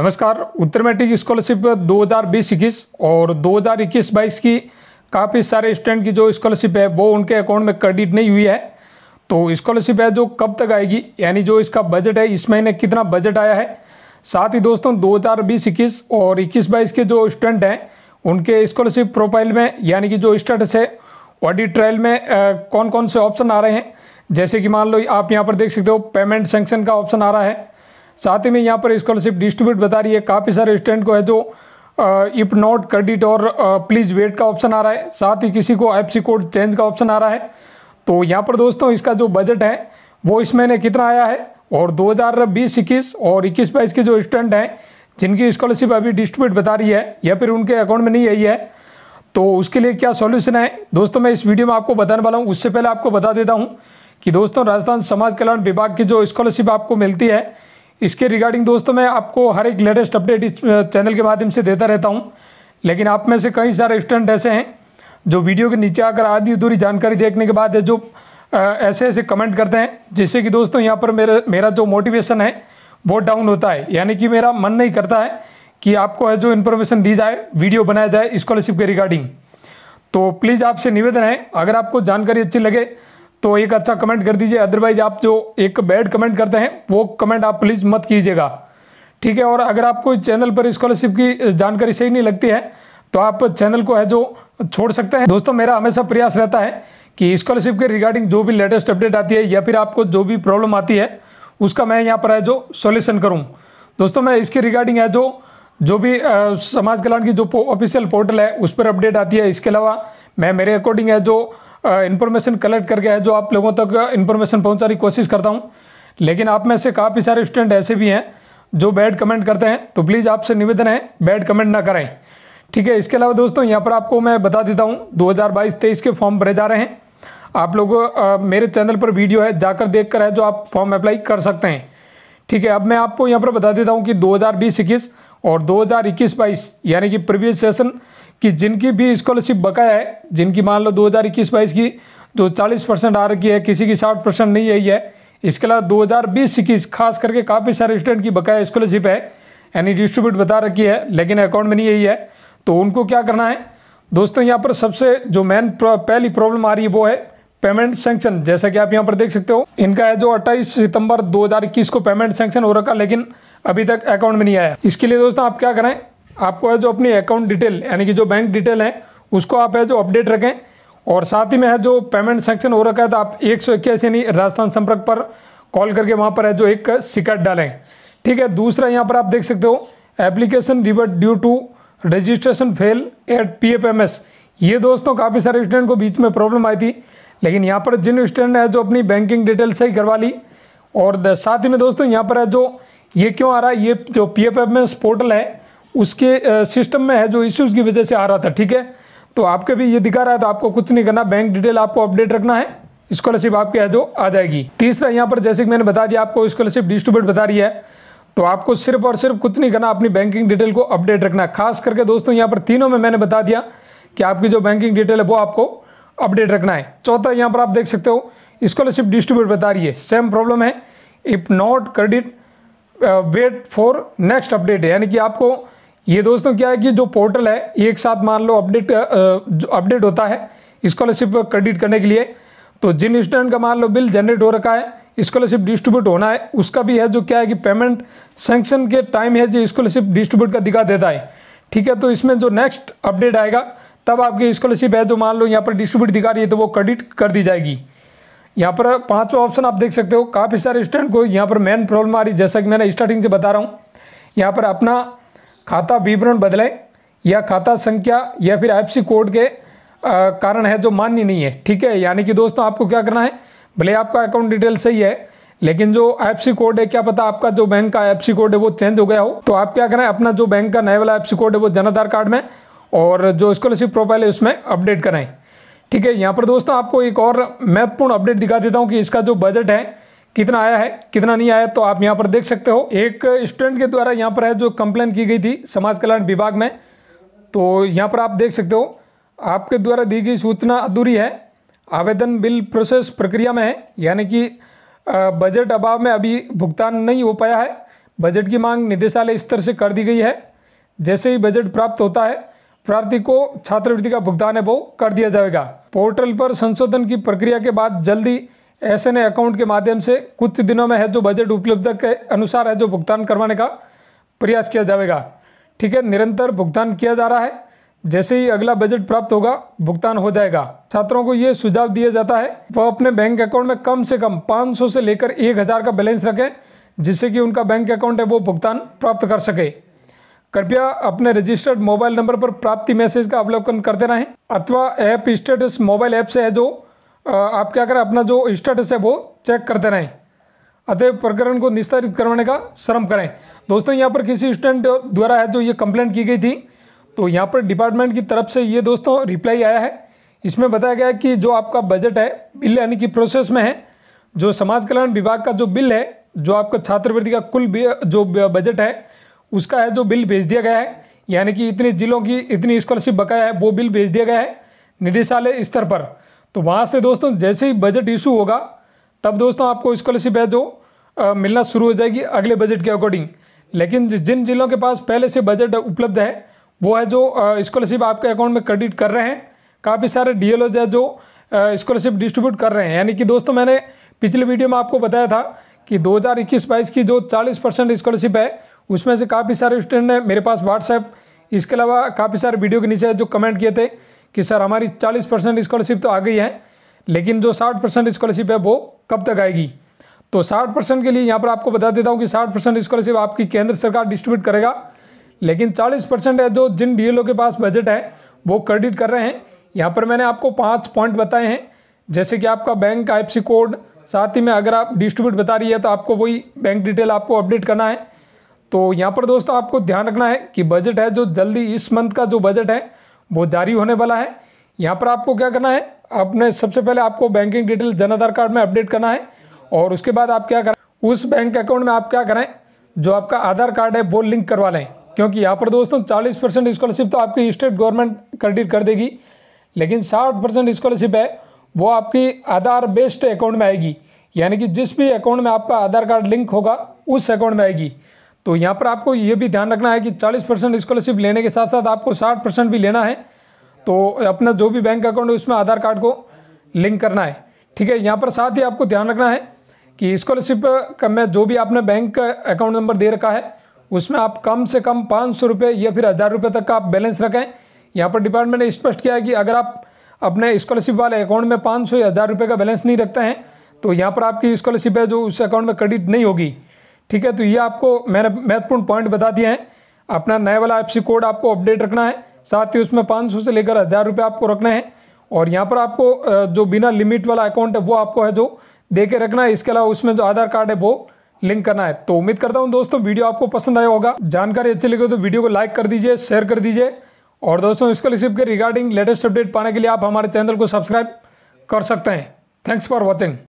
नमस्कार उत्तर matric scholarship 2020-21 और 2021-22 की काफ़ी सारे स्टूडेंट की जो स्कॉलरशिप है वो उनके अकाउंट में क्रेडिट नहीं हुई है तो स्कॉलरशिप है जो कब तक आएगी यानी जो इसका बजट है इस महीने कितना बजट आया है साथ ही दोस्तों 2020-21 और 21-22 के जो स्टूडेंट हैं उनके स्कॉलरशिप प्रोफाइल में यानी कि जो स्टेटस है ऑडिट ट्रायल में आ, कौन कौन से ऑप्शन आ रहे हैं जैसे कि मान लो आप यहाँ पर देख सकते हो पेमेंट सेंक्शन का ऑप्शन आ रहा है साथ ही में यहाँ पर स्कॉलरशिप डिस्ट्रीब्यूट बता रही है काफ़ी सारे स्टूडेंट को है जो इफ नॉट क्रेडिट और प्लीज़ वेट का ऑप्शन आ रहा है साथ ही किसी को एफ कोड चेंज का ऑप्शन आ रहा है तो यहाँ पर दोस्तों इसका जो बजट है वो इस महीने कितना आया है और दो 21 और इक्कीस बाईस के जो स्टूडेंट हैं जिनकी स्कॉलरशिप अभी डिस्ट्रीब्यूट बता रही है या फिर उनके अकाउंट में नहीं आई है तो उसके लिए क्या सॉल्यूशन है दोस्तों मैं इस वीडियो में आपको बताने वाला हूँ उससे पहले आपको बता देता हूँ कि दोस्तों राजस्थान समाज कल्याण विभाग की जो स्कॉलरशिप आपको मिलती है इसके रिगार्डिंग दोस्तों मैं आपको हर एक लेटेस्ट अपडेट इस चैनल के माध्यम से देता रहता हूँ लेकिन आप में से कई सारे स्टूडेंट ऐसे हैं जो वीडियो के नीचे आकर आधी अधूरी जानकारी देखने के बाद जो ऐसे ऐसे कमेंट करते हैं जिससे कि दोस्तों यहाँ पर मेरा मेरा जो मोटिवेशन है वो डाउन होता है यानी कि मेरा मन नहीं करता है कि आपको है जो इन्फॉर्मेशन दी जाए वीडियो बनाया जाए स्कॉलरशिप के रिगार्डिंग तो प्लीज़ आपसे निवेदन है अगर आपको जानकारी अच्छी लगे तो एक अच्छा कमेंट कर दीजिए अदरवाइज आप जो एक बैड कमेंट करते हैं वो कमेंट आप प्लीज़ मत कीजिएगा ठीक है और अगर आपको इस चैनल पर स्कॉलरशिप की जानकारी सही नहीं लगती है तो आप चैनल को है जो छोड़ सकते हैं दोस्तों मेरा हमेशा प्रयास रहता है कि स्कॉलरशिप के रिगार्डिंग जो भी लेटेस्ट अपडेट आती है या फिर आपको जो भी प्रॉब्लम आती है उसका मैं यहाँ पर है जो सोल्यूशन करूँ दोस्तों मैं इसके रिगार्डिंग है जो जो भी आ, समाज कल्याण की जो ऑफिशियल पो, पोर्टल है उस पर अपडेट आती है इसके अलावा मैं मेरे अकॉर्डिंग है जो इन्फॉर्मेशन कलेक्ट करके है जो आप लोगों तक इन्फॉर्मेशन पहुंचाने की कोशिश करता हूं लेकिन आप में से काफ़ी सारे स्टूडेंट ऐसे भी हैं जो बैड कमेंट करते हैं तो प्लीज़ आपसे निवेदन है बैड कमेंट ना करें ठीक है इसके अलावा दोस्तों यहाँ पर आपको मैं बता देता हूँ 2022-23 के फॉर्म भरे जा रहे हैं आप लोग मेरे चैनल पर वीडियो है जाकर देख कर है जो आप फॉर्म अप्लाई कर सकते हैं ठीक है अब मैं आपको यहाँ पर बता देता हूँ कि दो हज़ार और 2021 बाईस यानी कि प्रीवियस सेशन की जिनकी भी स्कॉलरशिप बकाया है जिनकी मान लो 2021 बाईस की जो 40 परसेंट आ रखी है किसी की 60 परसेंट नहीं आई है इसके अलावा दो हज़ार बीस इक्कीस खास करके काफ़ी सारे स्टूडेंट की बकाया स्कॉलरशिप है यानी डिस्ट्रीब्यूट बता रखी है लेकिन अकाउंट में नहीं आई है तो उनको क्या करना है दोस्तों यहाँ पर सबसे जो मेन पहली प्रॉब्लम आ रही है वो है पेमेंट सेंक्शन जैसा कि आप यहाँ पर देख सकते हो इनका है जो 28 सितंबर 2021 को पेमेंट सेंक्शन हो रखा लेकिन अभी तक अकाउंट में नहीं आया इसके लिए दोस्तों आप क्या करें आपको है जो अपनी अकाउंट डिटेल यानी कि जो बैंक डिटेल है उसको आप है जो अपडेट रखें और साथ ही में है जो पेमेंट सेंक्शन हो रखा है तो आप एक सौ नहीं राजस्थान संपर्क पर कॉल करके वहाँ पर है जो एक शिकायत डालें ठीक है दूसरा यहाँ पर आप देख सकते हो application revert due to registration fail at P ये दोस्तों काफ़ी सारे स्टूडेंट को बीच में प्रॉब्लम आई थी लेकिन यहाँ पर जिन स्टूडेंट है जो अपनी बैंकिंग डिटेल सही करवा ली और साथ ही में दोस्तों यहाँ पर है जो ये क्यों आ रहा है ये जो पी एफ एम पोर्टल है उसके सिस्टम में है जो इश्यूज़ की वजह से आ रहा था ठीक है तो आपके भी ये दिखा रहा है तो आपको कुछ नहीं करना बैंक डिटेल आपको अपडेट रखना है स्कॉलरशिप आपके है जो आ जाएगी तीसरा यहाँ पर जैसे कि मैंने बता दिया आपको स्कॉलरशिप डिस्ट्रीब्यूट बता रही है तो आपको सिर्फ और सिर्फ कुछ नहीं करना अपनी बैंकिंग डिटेल को अपडेट रखना खास करके दोस्तों यहाँ पर तीनों में मैंने बता दिया कि आपकी जो बैंकिंग डिटेल है वो आपको अपडेट रखना है चौथा यहाँ पर आप देख सकते हो स्कॉलरशिप डिस्ट्रीब्यूट बता रही है सेम प्रॉब्लम है if not credit wait for next update है यानी कि आपको ये दोस्तों क्या है कि जो पोर्टल है एक साथ मान लो अपडेट uh, जो अपडेट होता है स्कॉलरशिप क्रेडिट करने के लिए तो जिन स्टूडेंट का मान लो बिल जनरेट हो रखा है स्कॉलरशिप डिस्ट्रीब्यूट होना है उसका भी है जो क्या है कि पेमेंट सेंक्शन के टाइम है जो स्कॉलरशिप डिस्ट्रीब्यूट का दिखा देता है ठीक है तो इसमें जो नेक्स्ट अपडेट आएगा तब आपकी स्कॉलरशिप है जो तो मान लो यहाँ पर डिस्ट्रीब्यूट दिखा रही है तो वो क्रेडिट कर दी जाएगी यहाँ पर पाँचों ऑप्शन आप देख सकते हो काफ़ी सारे स्टूडेंट को यहाँ पर मेन प्रॉब्लम आ रही जैसा कि मैंने स्टार्टिंग से बता रहा हूँ यहाँ पर अपना खाता विवरण बदलें या खाता संख्या या फिर आई कोड के आ, कारण है जो मान्य नहीं है ठीक है यानी कि दोस्तों आपको क्या करना है भले आपका अकाउंट डिटेल सही है लेकिन जो सी कोड है क्या पता आपका जो बैंक का आई कोड है वो चेंज हो गया हो तो आप क्या करें अपना जो बैंक का नया वाला सी कोड है वो आधार कार्ड में और जो स्कॉलरशिप प्रोफाइल है उसमें अपडेट कराएं ठीक है यहाँ पर दोस्तों आपको एक और महत्वपूर्ण अपडेट दिखा देता हूँ कि इसका जो बजट है कितना आया है कितना नहीं आया तो आप यहाँ पर देख सकते हो एक स्टूडेंट के द्वारा यहाँ पर है जो कंप्लेन की गई थी समाज कल्याण विभाग में तो यहाँ पर आप देख सकते हो आपके द्वारा दी गई सूचना अधूरी है आवेदन बिल प्रोसेस प्रक्रिया में है यानी कि बजट अभाव में अभी भुगतान नहीं हो पाया है बजट की मांग निदेशालय स्तर से कर दी गई है जैसे ही बजट प्राप्त होता है प्रार्थी को छात्रवृत्ति का भुगतान है वो कर दिया जाएगा पोर्टल पर संशोधन की प्रक्रिया के बाद जल्दी ऐसे एन अकाउंट के माध्यम से कुछ दिनों में है जो बजट उपलब्ध के अनुसार है जो भुगतान करवाने का प्रयास किया जाएगा ठीक है निरंतर भुगतान किया जा रहा है जैसे ही अगला बजट प्राप्त होगा भुगतान हो जाएगा छात्रों को ये सुझाव दिया जाता है वह अपने बैंक अकाउंट में कम से कम 500 से लेकर 1000 का बैलेंस रखें जिससे कि उनका बैंक अकाउंट है वो भुगतान प्राप्त कर सके कृपया अपने रजिस्टर्ड मोबाइल नंबर पर प्राप्ति मैसेज का अवलोकन करते रहें अथवा ऐप स्टेटस मोबाइल ऐप से है जो आप क्या करें अपना जो स्टेटस है वो चेक करते रहें अतः प्रकरण को निस्तारित करवाने का श्रम करें दोस्तों यहाँ पर किसी स्टूडेंट द्वारा है जो ये कंप्लेंट की गई थी तो यहाँ पर डिपार्टमेंट की तरफ से ये दोस्तों रिप्लाई आया है इसमें बताया गया है कि जो आपका बजट है बिल यानी कि प्रोसेस में है जो समाज कल्याण विभाग का जो बिल है जो आपका छात्रवृत्ति का कुल जो बजट है उसका है जो बिल भेज दिया गया है यानी कि इतने जिलों की इतनी स्कॉलरशिप बकाया है वो बिल भेज दिया गया है निदेशालय स्तर पर तो वहाँ से दोस्तों जैसे ही बजट इशू होगा तब दोस्तों आपको स्कॉलरशिप है जो आ, मिलना शुरू हो जाएगी अगले बजट के अकॉर्डिंग लेकिन जिन जिलों के पास पहले से बजट उपलब्ध है वो है जो स्कॉलरशिप आपके अकाउंट में क्रेडिट कर रहे हैं काफ़ी सारे डी है जो स्कॉलरशिप डिस्ट्रीब्यूट कर रहे हैं यानी कि दोस्तों मैंने पिछले वीडियो में आपको बताया था कि 2021-22 की जो 40 परसेंट स्कॉलरशिप है उसमें से काफ़ी सारे स्टूडेंट ने मेरे पास व्हाट्सएप इसके अलावा काफ़ी सारे वीडियो के नीचे जो कमेंट किए थे कि सर हमारी चालीस परसेंट स्कॉलरशिप तो आ गई है लेकिन जो साठ परसेंट स्कॉलरशिप है वो कब तक आएगी तो साठ परसेंट के लिए यहाँ पर आपको बता देता हूँ कि साठ परसेंट स्कॉलरशिप आपकी केंद्र सरकार डिस्ट्रीब्यूट करेगा लेकिन चालीस परसेंट है जो जिन डी के पास बजट है वो क्रेडिट कर रहे हैं यहाँ पर मैंने आपको पाँच पॉइंट बताए हैं जैसे कि आपका बैंक का एफ कोड साथ ही में अगर आप डिस्ट्रीब्यूट बता रही है तो आपको वही बैंक डिटेल आपको अपडेट करना है तो यहाँ पर दोस्तों आपको ध्यान रखना है कि बजट है जो जल्दी इस मंथ का जो बजट है वो जारी होने वाला है यहाँ पर आपको क्या करना है अपने सबसे पहले आपको बैंकिंग डिटेल जन आधार कार्ड में अपडेट करना है और उसके बाद आप क्या करें उस बैंक अकाउंट में आप क्या करें जो आपका आधार कार्ड है वो लिंक करवा लें क्योंकि यहाँ पर दोस्तों 40 परसेंट स्कॉलरशिप तो आपकी स्टेट गवर्नमेंट क्रेडिट कर देगी लेकिन 60 परसेंट स्कॉलरशिप है वो आपकी आधार बेस्ड अकाउंट में आएगी यानी कि जिस भी अकाउंट में आपका आधार कार्ड लिंक होगा उस अकाउंट में आएगी तो यहाँ पर आपको ये भी ध्यान रखना है कि 40 परसेंट स्कॉलरशिप लेने के साथ साथ आपको 60 परसेंट भी लेना है तो अपना जो भी बैंक अकाउंट है उसमें आधार कार्ड को लिंक करना है ठीक है यहाँ पर साथ ही आपको ध्यान रखना है कि स्कॉलरशिप का मैं जो भी आपने बैंक अकाउंट नंबर दे रखा है उसमें आप कम से कम पाँच सौ रुपये या फिर हज़ार रुपये तक का आप बैलेंस रखें यहाँ पर डिपार्टमेंट ने स्पष्ट किया है कि अगर आप अपने स्कॉलरशिप वाले अकाउंट में पाँच सौ या हज़ार रुपये का बैलेंस नहीं रखते हैं तो यहाँ पर आपकी स्कॉलरशिप है जो उस अकाउंट में क्रेडिट नहीं होगी ठीक है तो ये आपको मैंने महत्वपूर्ण पॉइंट बता दिए हैं अपना नया वाला एफ कोड आपको अपडेट रखना है साथ ही उसमें पाँच से लेकर हज़ार रुपये आपको रखना है और यहाँ पर आपको जो बिना लिमिट वाला अकाउंट है वो आपको है जो दे के रखना है इसके अलावा उसमें जो आधार कार्ड है वो लिंक करना है तो उम्मीद करता हूँ दोस्तों वीडियो आपको पसंद आया होगा जानकारी अच्छी लगी हो तो वीडियो को लाइक कर दीजिए शेयर कर दीजिए और दोस्तों इसके स्कॉलरशिप के रिगार्डिंग लेटेस्ट अपडेट पाने के लिए आप हमारे चैनल को सब्सक्राइब कर सकते हैं थैंक्स फॉर वॉचिंग